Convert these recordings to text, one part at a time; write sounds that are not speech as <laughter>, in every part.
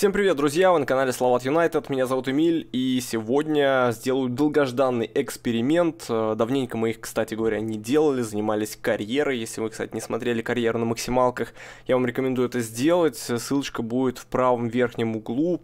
Всем привет, друзья! Вы на канале Словат Юнайтед, меня зовут Эмиль, и сегодня сделаю долгожданный эксперимент. Э, давненько мы их, кстати говоря, не делали, занимались карьерой. Если вы, кстати, не смотрели карьеру на максималках, я вам рекомендую это сделать. Ссылочка будет в правом верхнем углу.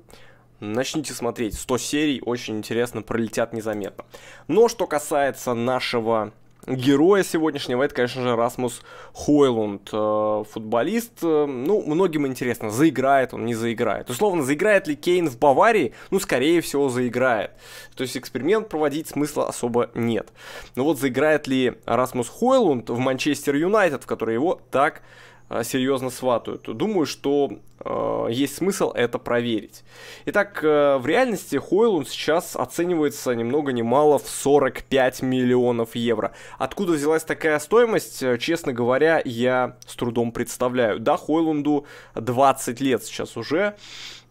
Начните смотреть, 100 серий, очень интересно, пролетят незаметно. Но что касается нашего героя сегодняшнего, это, конечно же, Расмус Хойлунд, э, футболист. Э, ну, многим интересно, заиграет он, не заиграет. Условно, заиграет ли Кейн в Баварии? Ну, скорее всего, заиграет. То есть эксперимент проводить смысла особо нет. Но вот заиграет ли Расмус Хойлунд в Манчестер Юнайтед, в который его так а, серьезно сватают. Думаю, что э, есть смысл это проверить. Итак, э, в реальности Хойлун сейчас оценивается ни много ни мало в 45 миллионов евро. Откуда взялась такая стоимость, э, честно говоря, я с трудом представляю. Да, Хойлунду 20 лет сейчас уже.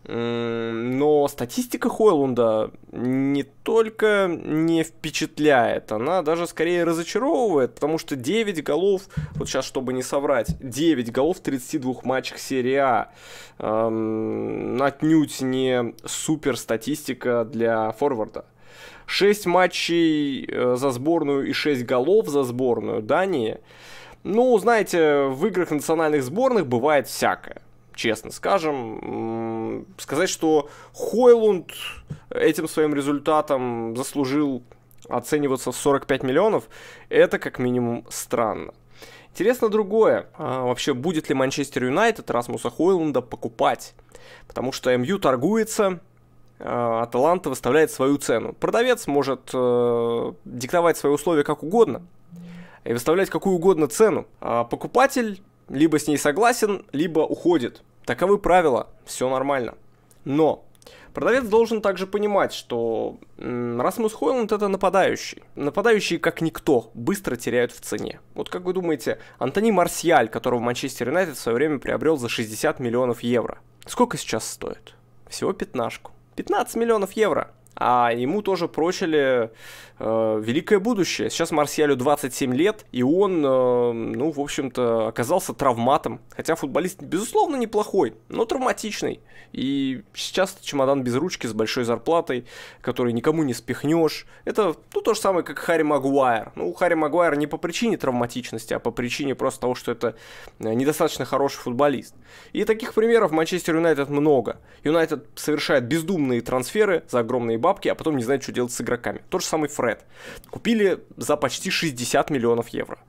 Но статистика Хойлунда не только не впечатляет, она даже скорее разочаровывает, потому что 9 голов, вот сейчас, чтобы не соврать, 9 голов в 32 матчах серии А. Эм, отнюдь не супер статистика для форварда. 6 матчей э, за сборную и 6 голов за сборную Дании. Ну, знаете, в играх национальных сборных бывает всякое честно скажем. Сказать, что Хойлунд этим своим результатом заслужил оцениваться в 45 миллионов, это как минимум странно. Интересно другое. А, вообще, будет ли Манчестер Юнайтед Расмуса Хойлунда покупать? Потому что МЮ торгуется, а, Аталанта выставляет свою цену. Продавец может а, диктовать свои условия как угодно и выставлять какую угодно цену. А покупатель либо с ней согласен, либо уходит. Таковы правила, все нормально. Но продавец должен также понимать, что Расмус Хойланд это нападающий. Нападающие, как никто, быстро теряют в цене. Вот как вы думаете, Антони Марсиаль, которого Манчестер Юнайтед в свое время приобрел за 60 миллионов евро, сколько сейчас стоит? Всего пятнашку. 15 миллионов евро а ему тоже прочили э, великое будущее. Сейчас Марсиалю 27 лет, и он, э, ну, в общем-то, оказался травматом. Хотя футболист, безусловно, неплохой, но травматичный. И сейчас чемодан без ручки с большой зарплатой, который никому не спихнешь. Это ну, то же самое, как Харри Магуайр. Ну, Харри Магуайр не по причине травматичности, а по причине просто того, что это э, недостаточно хороший футболист. И таких примеров Манчестер Юнайтед много. Юнайтед совершает бездумные трансферы за огромные бабки, а потом не знает, что делать с игроками. Тот же самый Фред. Купили за почти 60 миллионов евро.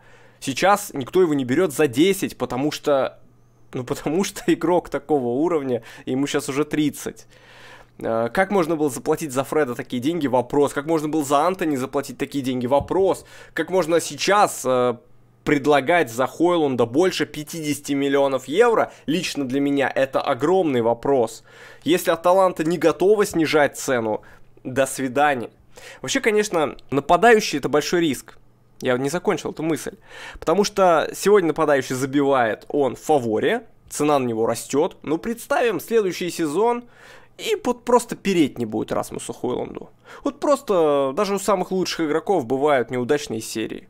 Сейчас никто его не берет за 10, потому что... Ну, потому что <laughs> игрок такого уровня, ему сейчас уже 30. Э, как можно было заплатить за Фреда такие деньги? Вопрос. Как можно было за Антони заплатить такие деньги? Вопрос. Как можно сейчас э, предлагать за Хойлунда больше 50 миллионов евро? Лично для меня это огромный вопрос. Если Аталанта не готова снижать цену до свидания. Вообще, конечно, нападающий это большой риск. Я не закончил эту мысль. Потому что сегодня нападающий забивает, он в фаворе, цена на него растет. Ну, представим, следующий сезон, и вот просто переть не будет Расмусу Хойланду. Вот просто даже у самых лучших игроков бывают неудачные серии.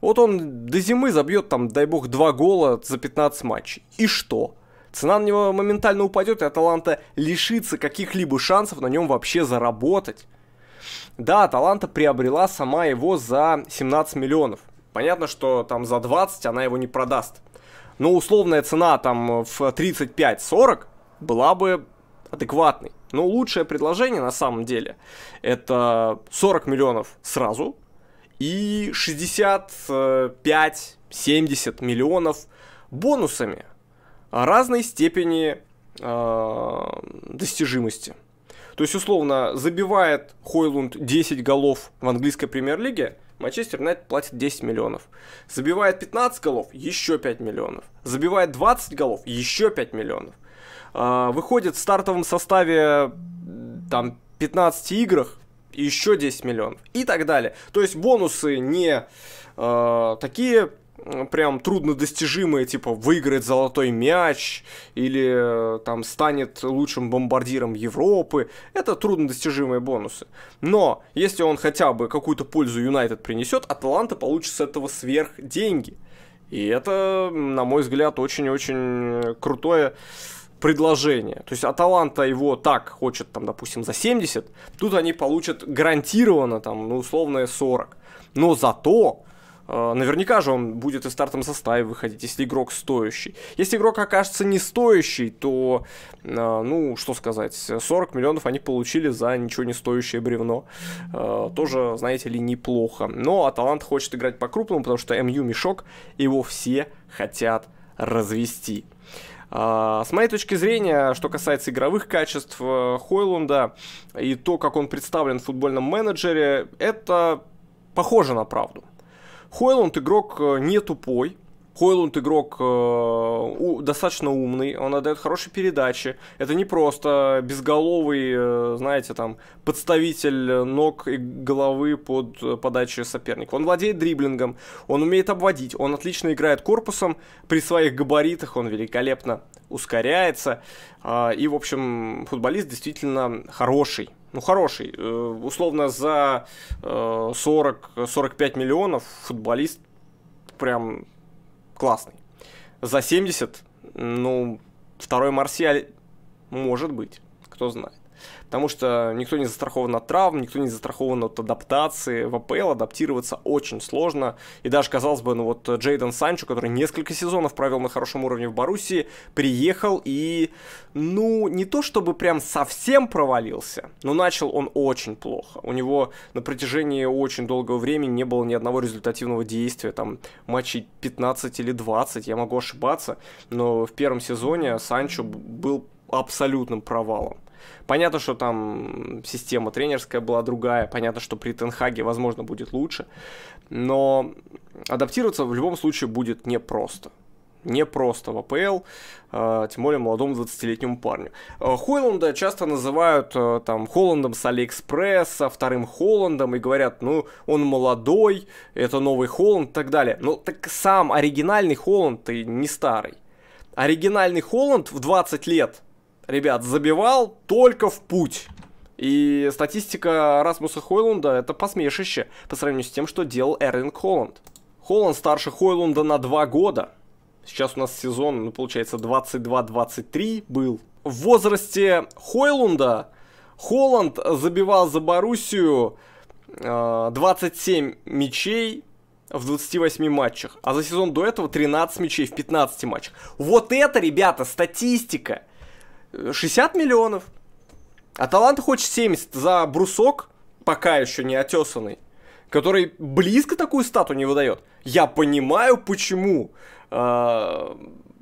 Вот он до зимы забьет там, дай бог, два гола за 15 матчей. И что? Цена на него моментально упадет, и Аталанта лишится каких-либо шансов на нем вообще заработать. Да, Аталанта приобрела сама его за 17 миллионов. Понятно, что там за 20 она его не продаст. Но условная цена там в 35-40 была бы адекватной. Но лучшее предложение на самом деле это 40 миллионов сразу и 65-70 миллионов бонусами разной степени а, достижимости. То есть, условно, забивает Хойлунд 10 голов в английской премьер-лиге, Манчестер Найт платит 10 миллионов. Забивает 15 голов, еще 5 миллионов. Забивает 20 голов, еще 5 миллионов. А, выходит в стартовом составе там 15 играх, еще 10 миллионов и так далее. То есть бонусы не э, такие прям труднодостижимые, типа выиграет золотой мяч или э, там станет лучшим бомбардиром Европы. Это труднодостижимые бонусы. Но если он хотя бы какую-то пользу Юнайтед принесет, Аталанта получит с этого сверх деньги. И это, на мой взгляд, очень-очень крутое предложение. То есть Аталанта его так хочет, там, допустим, за 70, тут они получат гарантированно, там, ну, условное 40. Но зато Э, наверняка же он будет и в стартом составе выходить, если игрок стоящий. Если игрок окажется не стоящий, то, э, ну, что сказать, 40 миллионов они получили за ничего не стоящее бревно. Э, тоже, знаете ли, неплохо. Но Аталант хочет играть по-крупному, потому что МЮ мешок, его все хотят развести. С моей точки зрения, что касается игровых качеств Хойлунда и то, как он представлен в футбольном менеджере, это похоже на правду. Хойланд игрок э, не тупой, Хойлунд игрок э, достаточно умный, он отдает хорошие передачи. Это не просто безголовый, э, знаете, там, подставитель ног и головы под э, подачи соперника. Он владеет дриблингом, он умеет обводить, он отлично играет корпусом. При своих габаритах он великолепно ускоряется. Э, и, в общем, футболист действительно хороший ну, хороший. Э, условно за 40-45 э, миллионов футболист прям классный. За 70, ну, второй Марсиаль может быть, кто знает потому что никто не застрахован от травм, никто не застрахован от адаптации. В АПЛ адаптироваться очень сложно. И даже, казалось бы, ну вот Джейден Санчо, который несколько сезонов провел на хорошем уровне в Баруси, приехал и, ну, не то чтобы прям совсем провалился, но начал он очень плохо. У него на протяжении очень долгого времени не было ни одного результативного действия, там, матчей 15 или 20, я могу ошибаться, но в первом сезоне Санчо был абсолютным провалом. Понятно, что там система тренерская была другая, понятно, что при Тенхаге, возможно, будет лучше, но адаптироваться в любом случае будет непросто не просто в АПЛ, э, тем более молодому 20-летнему парню. Э, Хойланда часто называют э, там Холландом с Алиэкспресса, вторым Холландом, и говорят, ну, он молодой, это новый Холланд и так далее. Но ну, так сам оригинальный Холланд и не старый. Оригинальный Холланд в 20 лет ребят, забивал только в путь. И статистика Расмуса Хойлунда это посмешище по сравнению с тем, что делал Эрлинг Холланд. Холланд старше Хойлунда на 2 года. Сейчас у нас сезон, ну, получается, 22-23 был. В возрасте Хойлунда Холланд забивал за Боруссию э, 27 мячей в 28 матчах, а за сезон до этого 13 мячей в 15 матчах. Вот это, ребята, статистика! 60 миллионов. Аталанта хочет 70 за брусок, пока еще не отесанный, который близко такую стату не выдает. Я понимаю, почему а,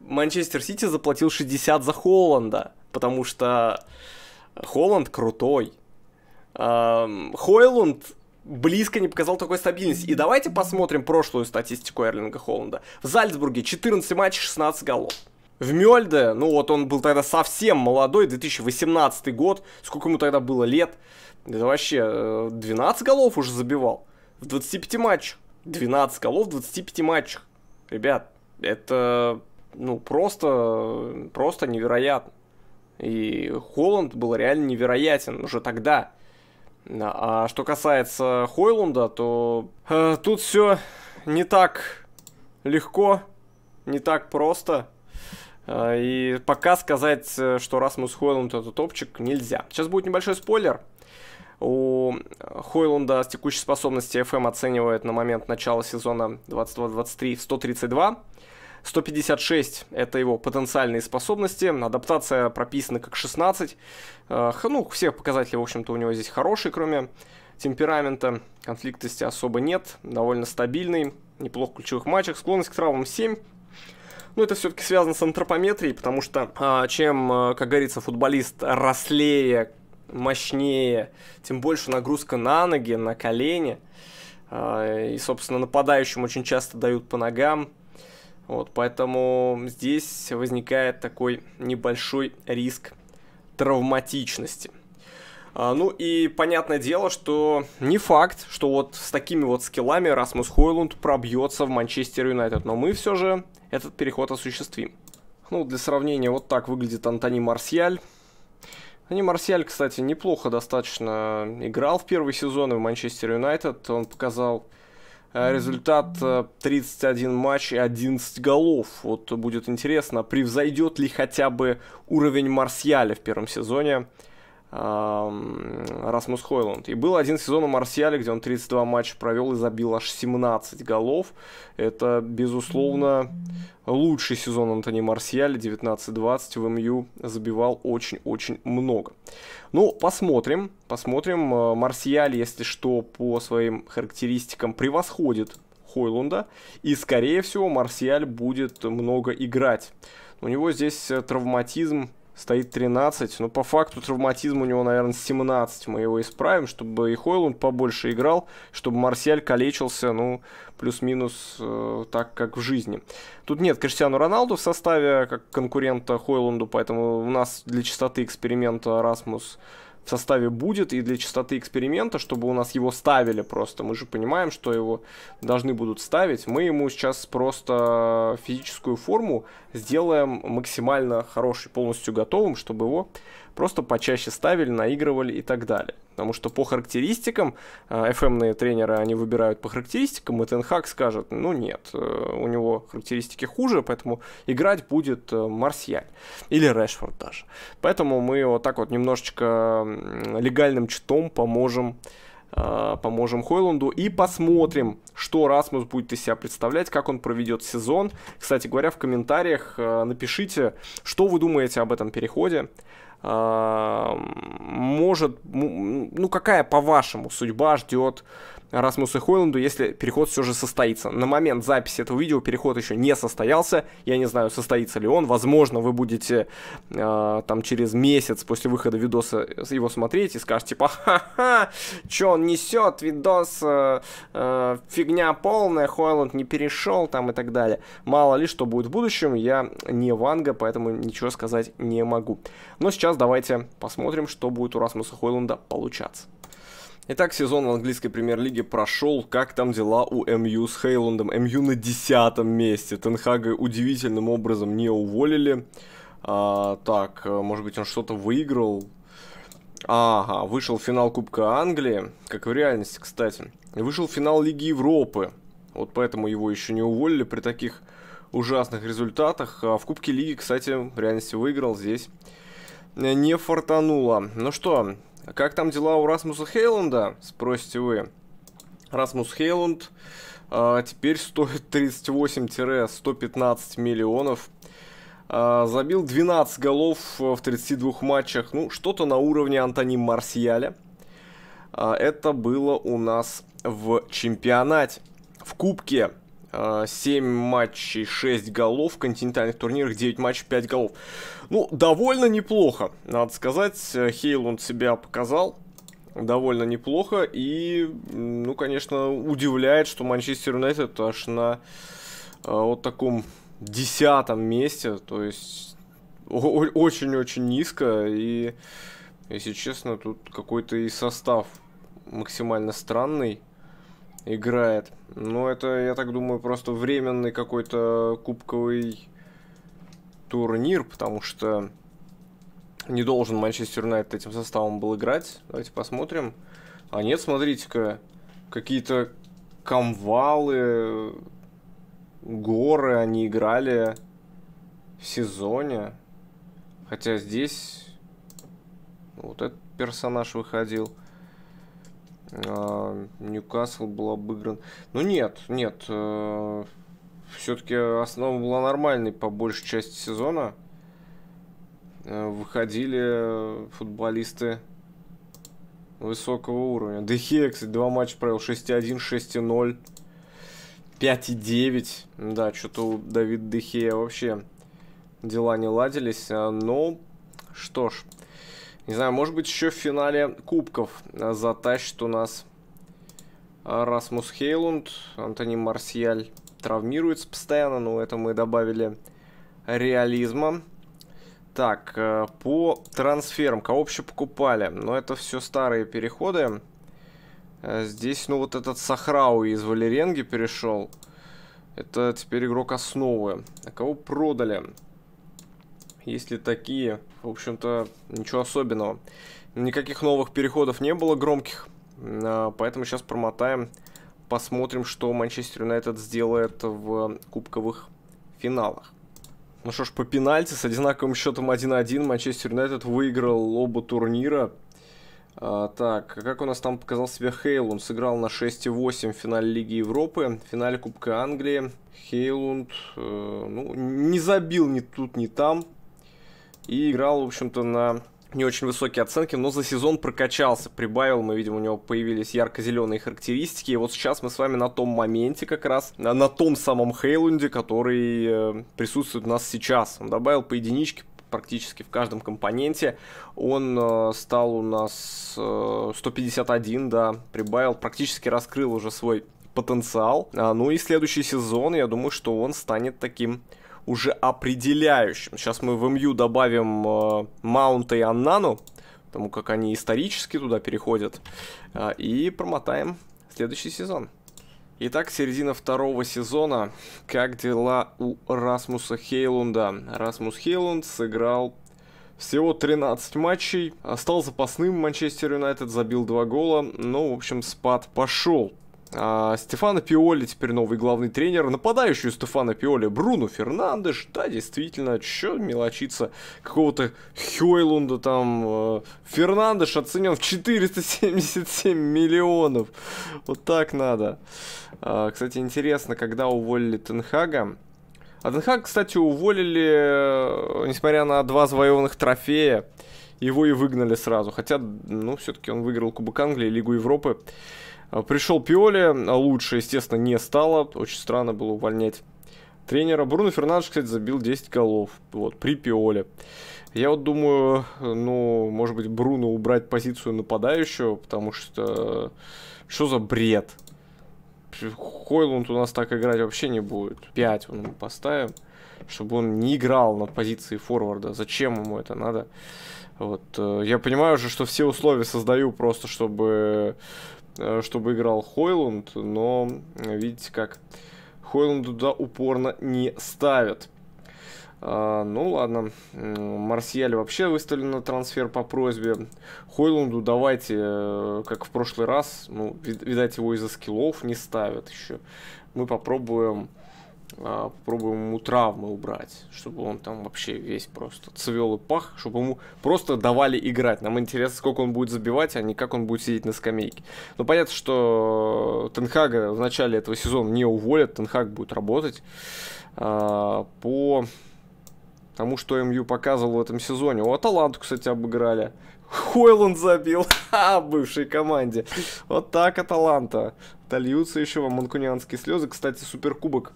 Манчестер Сити заплатил 60 за Холланда, потому что Холланд крутой. А, Хойланд близко не показал такой стабильности. И давайте посмотрим прошлую статистику Эрлинга Холланда. В Зальцбурге 14 матчей, 16 голов в Мёльде, ну вот он был тогда совсем молодой, 2018 год, сколько ему тогда было лет, это вообще 12 э, голов уже забивал в 25 матчах. 12 голов в 25 матчах. Ребят, это ну просто, просто невероятно. И Холланд был реально невероятен уже тогда. А что касается Хойлунда, то э, тут все не так легко, не так просто. А, и пока сказать, э, что Расмус Хойланд это топчик, нельзя. Сейчас будет небольшой спойлер. У Хойланда с текущей способности FM оценивает на момент начала сезона 22-23 в 132. 156 — это его потенциальные способности, адаптация прописана как 16. Э, ну, все показатели, в общем-то, у него здесь хорошие, кроме темперамента, конфликтности особо нет, довольно стабильный, неплохо в ключевых матчах, склонность к травмам 7, ну это все-таки связано с антропометрией, потому что а, чем, а, как говорится, футболист рослее, мощнее, тем больше нагрузка на ноги, на колени. А, и, собственно, нападающим очень часто дают по ногам. Вот, поэтому здесь возникает такой небольшой риск травматичности. Ну и понятное дело, что не факт, что вот с такими вот скиллами Расмус Хойлунд пробьется в Манчестер Юнайтед, но мы все же этот переход осуществим. Ну, для сравнения, вот так выглядит Антони Марсиаль. Антони Марсиаль, кстати, неплохо достаточно играл в первый сезон в Манчестер Юнайтед. Он показал э, результат 31 э, матч и 11 голов. Вот будет интересно, превзойдет ли хотя бы уровень Марсиаля в первом сезоне. Расмус Хойланд. И был один сезон у Марсиале, где он 32 матча провел и забил аж 17 голов. Это, безусловно, лучший сезон Антони Марсиале, 19-20 в МЮ забивал очень-очень много. Ну, посмотрим, посмотрим. Э, Марсиаль, если что, по своим характеристикам превосходит Хойлунда, и, скорее всего, Марсиаль будет много играть. У него здесь э, травматизм стоит 13. Но ну, по факту травматизм у него, наверное, 17. Мы его исправим, чтобы и Хойлунд побольше играл, чтобы Марсиаль калечился, ну, плюс-минус э, так, как в жизни. Тут нет Криштиану Роналду в составе, как конкурента Хойлунду, поэтому у нас для чистоты эксперимента Расмус... Erasmus в составе будет, и для чистоты эксперимента, чтобы у нас его ставили просто. Мы же понимаем, что его должны будут ставить. Мы ему сейчас просто физическую форму сделаем максимально хорошей, полностью готовым, чтобы его просто почаще ставили, наигрывали и так далее. Потому что по характеристикам, FM-ные э, тренеры, они выбирают по характеристикам, и Тенхак скажет, ну нет, э, у него характеристики хуже, поэтому играть будет э, Марсиаль или Решфорд даже. Поэтому мы вот так вот немножечко легальным читом поможем поможем Хойланду и посмотрим, что Расмус будет из себя представлять, как он проведет сезон. Кстати говоря, в комментариях напишите, что вы думаете об этом переходе, а, может, ну какая, по-вашему, судьба ждет Расмуса Хойланду, если переход все же состоится. На момент записи этого видео переход еще не состоялся. Я не знаю, состоится ли он. Возможно, вы будете э, там через месяц после выхода видоса его смотреть и скажете, типа, ха-ха, что он несет, видос, э, э, фигня полная, Хойланд не перешел там и так далее. Мало ли, что будет в будущем, я не Ванга, поэтому ничего сказать не могу. Но сейчас давайте посмотрим, что будет у Расмуса Хойланда получаться. Итак, сезон в английской премьер-лиге прошел. Как там дела у МЮ с Хейландом? МЮ на десятом месте. Тенхага удивительным образом не уволили. А, так, э, может быть, он что-то выиграл? Ага, вышел финал Кубка Англии, как в реальности, кстати. Вышел финал Лиги Европы. Вот поэтому его еще не уволили при таких ужасных результатах. А в Кубке Лиги, кстати, в реальности выиграл здесь. Э, не фартануло. Ну что, как там дела у Расмуса Хейланда, спросите вы. Расмус Хейланд э, теперь стоит 38-115 миллионов. Э, забил 12 голов в 32 матчах. Ну, что-то на уровне Антони Марсиаля. Э, это было у нас в чемпионате. В Кубке 7 а, матчей, 6 голов, в континентальных турнирах 9 матчей, 5 голов. Ну, довольно неплохо, надо сказать. Хейл он себя показал довольно неплохо. И, ну, конечно, удивляет, что Манчестер Юнайтед аж на а, вот таком десятом месте. То есть очень-очень низко. И, если честно, тут какой-то и состав максимально странный играет. Но ну, это, я так думаю, просто временный какой-то кубковый турнир, потому что не должен Манчестер Юнайтед этим составом был играть. Давайте посмотрим. А нет, смотрите-ка, какие-то камвалы, горы они играли в сезоне. Хотя здесь вот этот персонаж выходил. А, Ньюкасл был обыгран. Ну нет, нет. Э, Все-таки основа была нормальной по большей части сезона. Э, выходили футболисты высокого уровня. Дехе, кстати, два матча провел 6-1, 6-0, 5-9. Да, что-то у Давид Дехея вообще дела не ладились. А, но ну, что ж, не знаю, может быть, еще в финале кубков э, затащит у нас э, Расмус Хейлунд. Антони Марсиаль травмируется постоянно, но это мы добавили реализма. Так, э, по трансферам, кого вообще покупали? Но ну, это все старые переходы. Здесь, ну, вот этот Сахрау из Валеренги перешел. Это теперь игрок основы. А кого продали? если такие, в общем-то, ничего особенного. Никаких новых переходов не было громких, а, поэтому сейчас промотаем, посмотрим, что Манчестер Юнайтед сделает в кубковых финалах. Ну что ж, по пенальти с одинаковым счетом 1-1 Манчестер Юнайтед выиграл оба турнира. А, так, а как у нас там показал себя Хейлунд? Сыграл на 6,8 в финале Лиги Европы, в финале Кубка Англии. Хейлунд, э, ну, не забил ни тут, ни там. И играл, в общем-то, на не очень высокие оценки, но за сезон прокачался, прибавил, мы видим, у него появились ярко-зеленые характеристики, и вот сейчас мы с вами на том моменте как раз, на, на том самом Хейлунде, который э, присутствует у нас сейчас. Он добавил по единичке практически в каждом компоненте, он э, стал у нас э, 151, да, прибавил, практически раскрыл уже свой потенциал. А, ну и следующий сезон, я думаю, что он станет таким уже определяющим. Сейчас мы в МЮ добавим э, Маунта и Аннану, потому как они исторически туда переходят, э, и промотаем следующий сезон. Итак, середина второго сезона. Как дела у Расмуса Хейлунда? Расмус Хейлунд сыграл всего 13 матчей. Э, стал запасным Манчестер Юнайтед, забил 2 гола. но ну, в общем, спад пошел. А, Пиоли теперь новый главный тренер. Нападающий Стефана Пиоли Бруно Фернандеш. Да, действительно, чё мелочиться какого-то Хойлунда там. Э, Фернандеш оценен в 477 миллионов. Вот так надо. А, кстати, интересно, когда уволили Тенхага. А Тенхаг, кстати, уволили, э, несмотря на два завоеванных трофея. Его и выгнали сразу. Хотя, ну, все-таки он выиграл Кубок Англии, Лигу Европы. Э, Пришел Пиоли, а лучше, естественно, не стало. Очень странно было увольнять тренера. Бруно Фернандеш, кстати, забил 10 голов. Вот, при Пиоле. Я вот думаю, э, ну, может быть, Бруно убрать позицию нападающего, потому что... Э, что за бред? Хойланд у нас так играть вообще не будет. 5 он ему поставим, чтобы он не играл на позиции форварда. Зачем ему это надо? Вот. Я понимаю уже, что все условия создаю просто, чтобы Э, чтобы играл Хойланд, но э, видите как Хойланд туда упорно не ставят. А, ну ладно, Марсиаль вообще выставлен на трансфер по просьбе. Хойланду давайте, э, как в прошлый раз, ну, видать его из-за скиллов не ставят еще. Мы попробуем а, попробуем ему травмы убрать, чтобы он там вообще весь просто цвел и пах, чтобы ему просто давали играть. Нам интересно, сколько он будет забивать, а не как он будет сидеть на скамейке. Но ну, понятно, что Тенхага в начале этого сезона не уволят, Тенхаг будет работать. А, по тому, что МЮ показывал в этом сезоне. У Аталанту, кстати, обыграли. Хойланд забил. <laughs> Ха, бывшей команде. Вот так Аталанта. Дольются еще вам манкунианские слезы. Кстати, суперкубок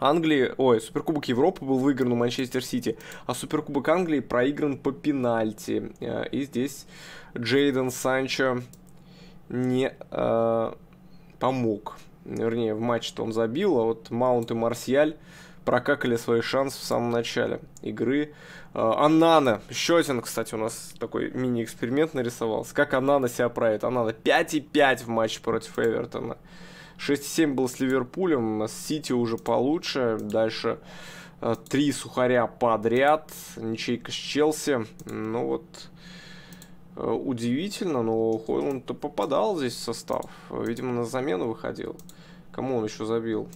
Англии, ой, Суперкубок Европы был выигран у Манчестер Сити, а Суперкубок Англии проигран по пенальти. Э, и здесь Джейден Санчо не э, помог. Вернее, в матче-то он забил, а вот Маунт и Марсиаль прокакали свои шансы в самом начале игры. Э, Анана, еще один, кстати, у нас такой мини-эксперимент нарисовался. Как Анана себя правит? Анана 5,5 в матче против Эвертона. 6-7 был с Ливерпулем, с Сити уже получше. Дальше э, три сухаря подряд, ничейка с Челси. Ну вот, э, удивительно, но Хойланд-то попадал здесь в состав. Видимо, на замену выходил. Кому он еще забил?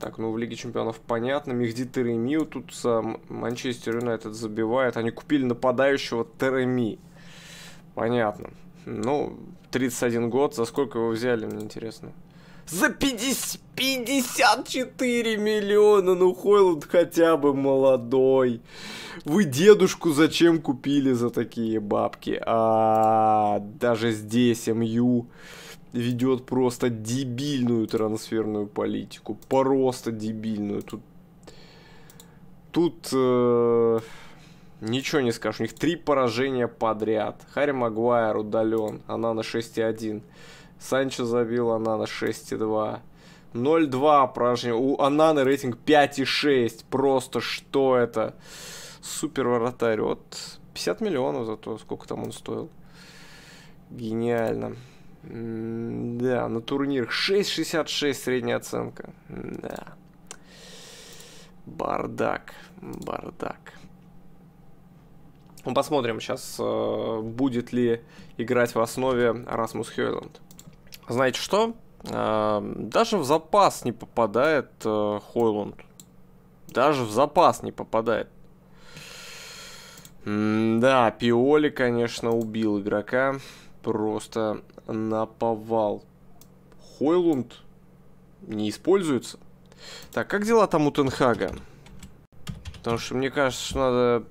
Так, ну в Лиге Чемпионов понятно. Мехди Тереми тут за Манчестер Юнайтед забивает. Они купили нападающего Тереми. Понятно. Ну, 31 год. За сколько его взяли, мне интересно. За 50, 54 миллиона, ну Хойланд хотя бы молодой. Вы дедушку зачем купили за такие бабки? А даже здесь МЮ ведет просто дебильную трансферную политику. Просто дебильную. Тут, тут э, ничего не скажешь. У них три поражения подряд. Харри Магуайр удален. Она на 6,1. Санчо забил Анана 6,2. 0,2 пражня. У Ананы рейтинг 5,6. Просто что это? Супер вратарь. Вот 50 миллионов зато. Сколько там он стоил? Гениально. да, на турнир 6,66 средняя оценка. да. Бардак. Бардак. Ну, посмотрим сейчас, э, будет ли играть в основе Расмус Хейланд знаете что? А, даже в запас не попадает э, Хойланд. Даже в запас не попадает. да, Пиоли, конечно, убил игрока. Просто наповал. Хойлунд не используется. Так, как дела там у Тенхага? Потому что мне кажется, что надо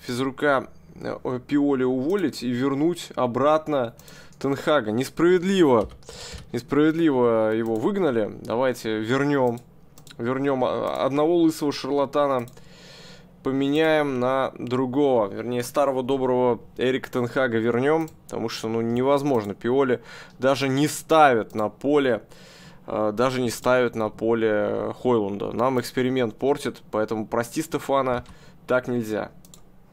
физрука э, Пиоли уволить и вернуть обратно Тенхага. Несправедливо. Несправедливо его выгнали. Давайте вернем. Вернем одного лысого шарлатана. Поменяем на другого. Вернее, старого доброго Эрика Тенхага вернем. Потому что, ну, невозможно. Пиоли даже не ставят на поле э, даже не ставят на поле Хойлунда. Нам эксперимент портит, поэтому прости Стефана, так нельзя.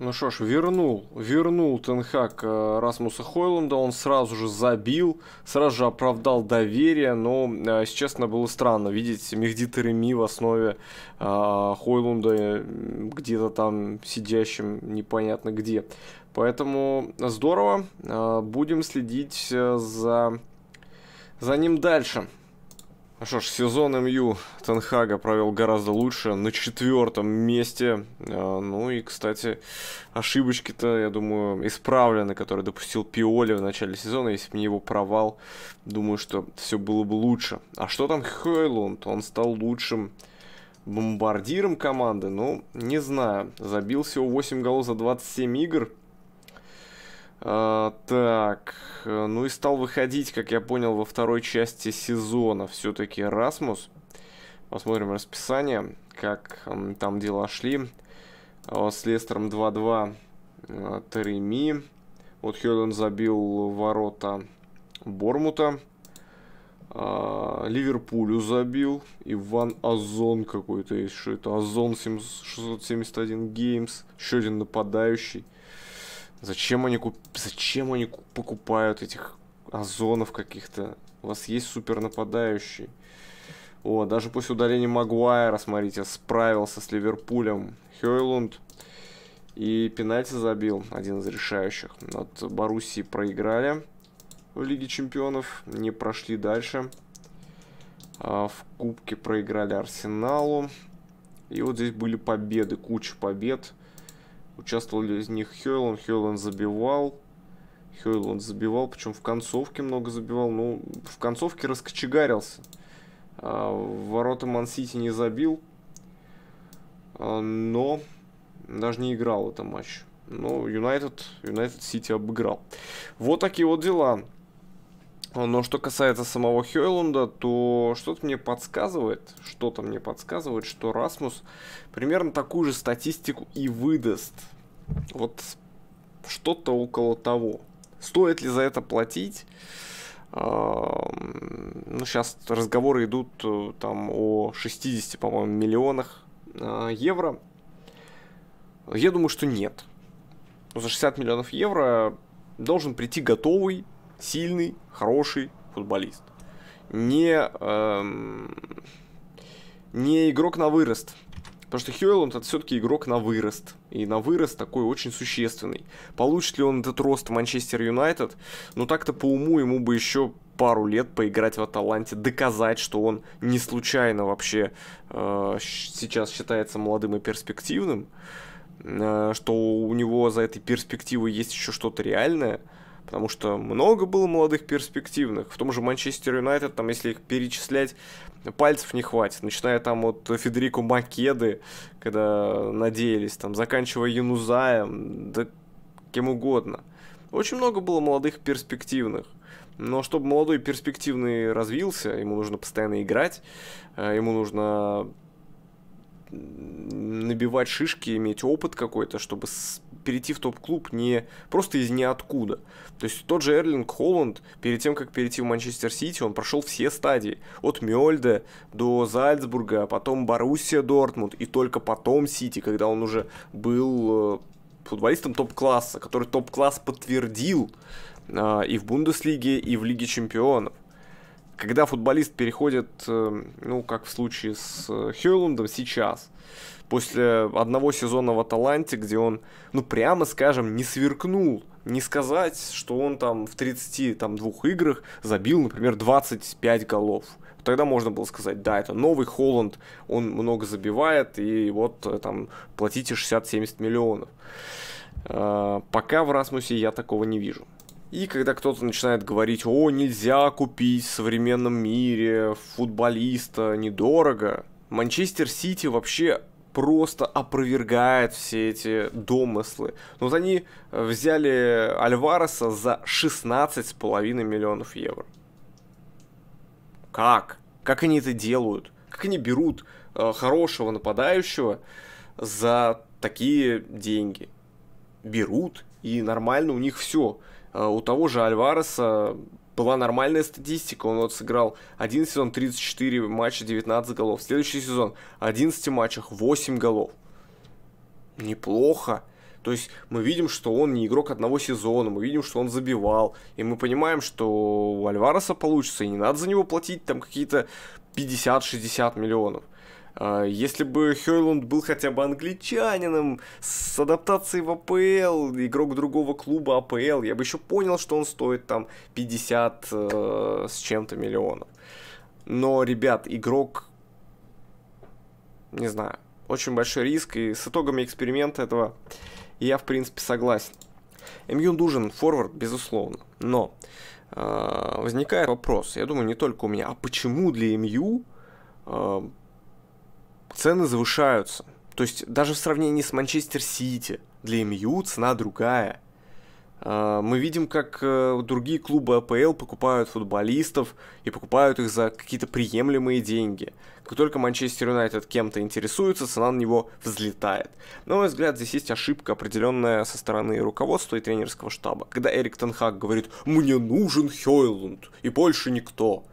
Ну что ж, вернул, вернул Тенхак э, Расмуса Хойланда, он сразу же забил, сразу же оправдал доверие, но, э, если честно, было странно видеть Мехди Тереми в основе э, Хойлунда э, где-то там сидящим непонятно где. Поэтому здорово, э, будем следить за, за ним дальше. Ну что ж, сезон МЮ Тенхага провел гораздо лучше, на четвертом месте. А, ну и, кстати, ошибочки-то, я думаю, исправлены, которые допустил Пиоли в начале сезона. Если бы не его провал, думаю, что все было бы лучше. А что там Хойлунд? Он стал лучшим бомбардиром команды? Ну, не знаю. Забил всего 8 голов за 27 игр. А, так, э, ну и стал выходить, как я понял, во второй части сезона все-таки Расмус. Посмотрим расписание, как там дела шли. А, с Лестером 2-2 э, Треми. Вот Хёден забил ворота Бормута. А, Ливерпулю забил. Иван Озон какой-то есть. Что это? Озон 671 Геймс. Еще один нападающий. Зачем они, куп... Зачем они покупают этих озонов каких-то? У вас есть супер нападающий. О, даже после удаления Магуайра, смотрите, справился с Ливерпулем. Хёйлунд и пенальти забил, один из решающих. От Боруссии проиграли в Лиге Чемпионов, не прошли дальше. А в Кубке проиграли Арсеналу. И вот здесь были победы, куча побед. Участвовал из них Хейланд. Хейланд забивал. Хейланд забивал, причем в концовке много забивал. Ну, в концовке раскочегарился. В а, ворота Мансити не забил. А, но даже не играл в этом матче. Но Юнайтед, Юнайтед Сити обыграл. Вот такие вот дела. А, но что касается самого Хёйлунда, то что-то мне подсказывает, что-то мне подсказывает, что Расмус примерно такую же статистику и выдаст. Вот что-то около того. Стоит ли за это платить? Ну, сейчас разговоры идут э, там о 60, по-моему, миллионах а, евро. Я думаю, что нет. За 60 миллионов евро должен прийти готовый сильный, хороший футболист. Не, эм, не игрок на вырост. Потому что Хьюэланд это все-таки игрок на вырост. И на вырост такой очень существенный. Получит ли он этот рост в Манчестер Юнайтед? Ну так-то по уму ему бы еще пару лет поиграть в Аталанте, доказать, что он не случайно вообще э, сейчас считается молодым и перспективным, э, что у него за этой перспективой есть еще что-то реальное потому что много было молодых перспективных. В том же Манчестер Юнайтед, там, если их перечислять, пальцев не хватит. Начиная там от Федерико Македы, когда надеялись, там, заканчивая Янузаем, да кем угодно. Очень много было молодых перспективных. Но чтобы молодой перспективный развился, ему нужно постоянно играть, э, ему нужно набивать шишки, иметь опыт какой-то, чтобы перейти в топ-клуб не просто из ниоткуда. То есть тот же Эрлинг Холланд, перед тем, как перейти в Манчестер Сити, он прошел все стадии. От Мёльда до Зальцбурга, а потом Боруссия Дортмунд, и только потом Сити, когда он уже был э, футболистом топ-класса, который топ-класс подтвердил э, и в Бундеслиге, и в Лиге Чемпионов когда футболист переходит, э, ну, как в случае с э, Хёйлундом сейчас, после одного сезона в Аталанте, где он, ну, прямо скажем, не сверкнул, не сказать, что он там в 32 там, двух играх забил, например, 25 голов. Тогда можно было сказать, да, это новый Холланд, он много забивает, и вот э, там платите 60-70 миллионов. Пока в Расмусе я такого не вижу. И когда кто-то начинает говорить, о, нельзя купить в современном мире футболиста недорого, Манчестер Сити вообще просто опровергает все эти домыслы. Но Вот они э, взяли Альвареса за 16,5 миллионов евро. Как? Как они это делают? Как они берут э, хорошего нападающего за такие деньги? Берут, и нормально у них все. Э, у того же Альвареса была нормальная статистика, он вот сыграл один сезон 34 матча, 19 голов. следующий сезон 11 матчах, 8 голов. Неплохо. То есть мы видим, что он не игрок одного сезона, мы видим, что он забивал, и мы понимаем, что у Альвареса получится, и не надо за него платить там какие-то 50-60 миллионов. А, если бы Хёйлунд был хотя бы англичанином, с адаптацией в АПЛ, игрок другого клуба АПЛ, я бы еще понял, что он стоит там 50 э, с чем-то миллионов. Но, ребят, игрок, не знаю, очень большой риск, и с итогами эксперимента этого я, в принципе, согласен. МЮ нужен форвард, безусловно, но э, возникает вопрос, я думаю, не только у меня, а почему для МЮ э, цены завышаются. То есть даже в сравнении с Манчестер Сити для МЮ цена другая. А, мы видим, как э, другие клубы АПЛ покупают футболистов и покупают их за какие-то приемлемые деньги. Как только Манчестер Юнайтед кем-то интересуется, цена на него взлетает. На мой взгляд, здесь есть ошибка определенная со стороны руководства и тренерского штаба. Когда Эрик Тенхак говорит «Мне нужен Хойлунд и больше никто»,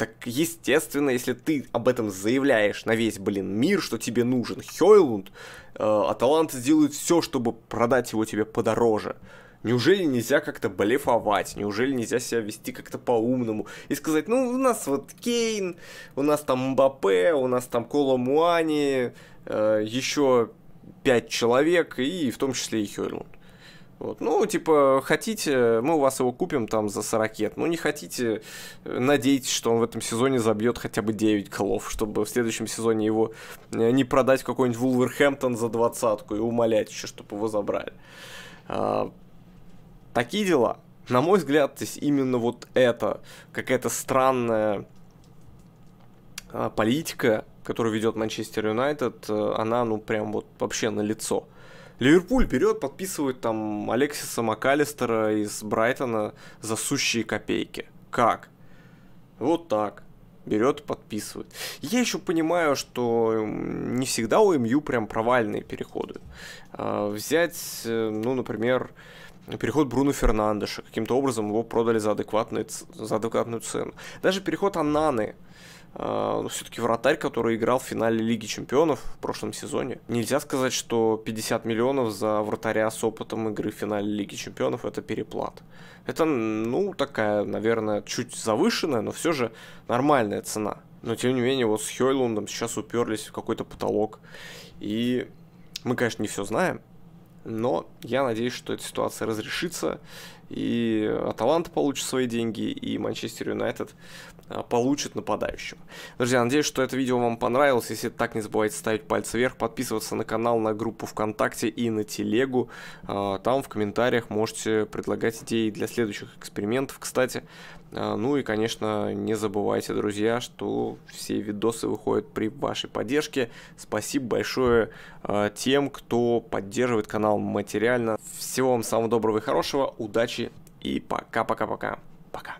так, естественно, если ты об этом заявляешь на весь, блин, мир, что тебе нужен Хойлунд, э, Аталанта сделает все, чтобы продать его тебе подороже. Неужели нельзя как-то блефовать? Неужели нельзя себя вести как-то по-умному? И сказать, ну, у нас вот Кейн, у нас там Мбаппе, у нас там Коло Муани, э, еще пять человек, и в том числе и Хойлунд. Вот. Ну, типа, хотите, мы у вас его купим там за 40. Ну, не хотите, э, надейтесь, что он в этом сезоне забьет хотя бы 9 голов, чтобы в следующем сезоне его э, не продать в какой-нибудь Вулверхэмптон за двадцатку и умолять еще, чтобы его забрали. А, такие дела. На мой взгляд, то есть именно вот это какая-то странная а, политика, которую ведет Манчестер Юнайтед, э, она, ну, прям вот вообще на лицо. Ливерпуль берет, подписывает там Алексиса МакАлистера из Брайтона за сущие копейки. Как? Вот так. Берет, подписывает. Я еще понимаю, что не всегда у МЮ прям провальные переходы. А, взять, э, ну, например, переход Бруно Фернандеша. Каким-то образом его продали за, адекватную, за адекватную цену. Даже переход Ананы – а, но ну, все-таки вратарь, который играл в финале Лиги Чемпионов в прошлом сезоне. Нельзя сказать, что 50 миллионов за вратаря с опытом игры в финале Лиги Чемпионов это переплат. Это, ну, такая, наверное, чуть завышенная, но все же нормальная цена. Но, тем не менее, вот с Хёйлундом сейчас уперлись в какой-то потолок. И мы, конечно, не все знаем, но я надеюсь, что эта ситуация разрешится, и Аталанта получит свои деньги, и Манчестер Юнайтед а, получит нападающего. Друзья, надеюсь, что это видео вам понравилось. Если так, не забывайте ставить пальцы вверх, подписываться на канал, на группу ВКонтакте и на Телегу. А, там в комментариях можете предлагать идеи для следующих экспериментов, кстати. А, ну и, конечно, не забывайте, друзья, что все видосы выходят при вашей поддержке. Спасибо большое тем, кто поддерживает канал материально. Всего вам самого доброго и хорошего, удачи и пока-пока-пока. Пока. -пока, -пока. пока.